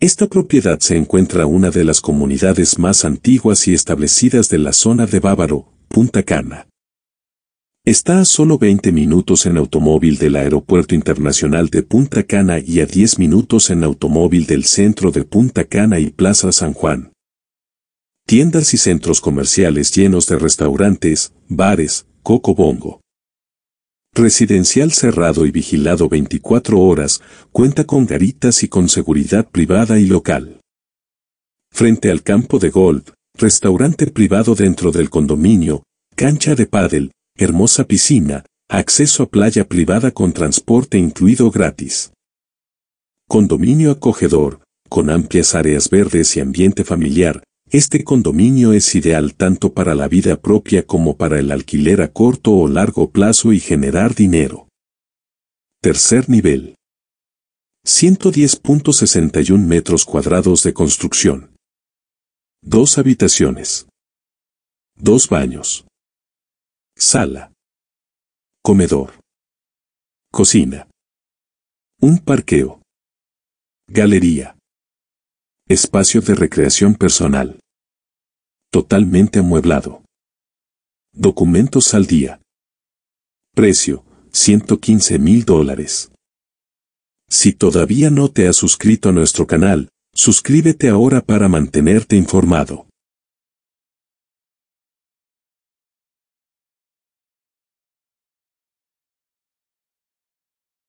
Esta propiedad se encuentra una de las comunidades más antiguas y establecidas de la zona de Bávaro, Punta Cana. Está a solo 20 minutos en automóvil del Aeropuerto Internacional de Punta Cana y a 10 minutos en automóvil del centro de Punta Cana y Plaza San Juan. Tiendas y centros comerciales llenos de restaurantes, bares, coco bongo residencial cerrado y vigilado 24 horas, cuenta con garitas y con seguridad privada y local. Frente al campo de golf, restaurante privado dentro del condominio, cancha de pádel, hermosa piscina, acceso a playa privada con transporte incluido gratis. Condominio acogedor, con amplias áreas verdes y ambiente familiar, este condominio es ideal tanto para la vida propia como para el alquiler a corto o largo plazo y generar dinero. Tercer nivel. 110.61 metros cuadrados de construcción. Dos habitaciones. Dos baños. Sala. Comedor. Cocina. Un parqueo. Galería. Espacio de recreación personal. Totalmente amueblado. Documentos al día. Precio, 115 mil dólares. Si todavía no te has suscrito a nuestro canal, suscríbete ahora para mantenerte informado.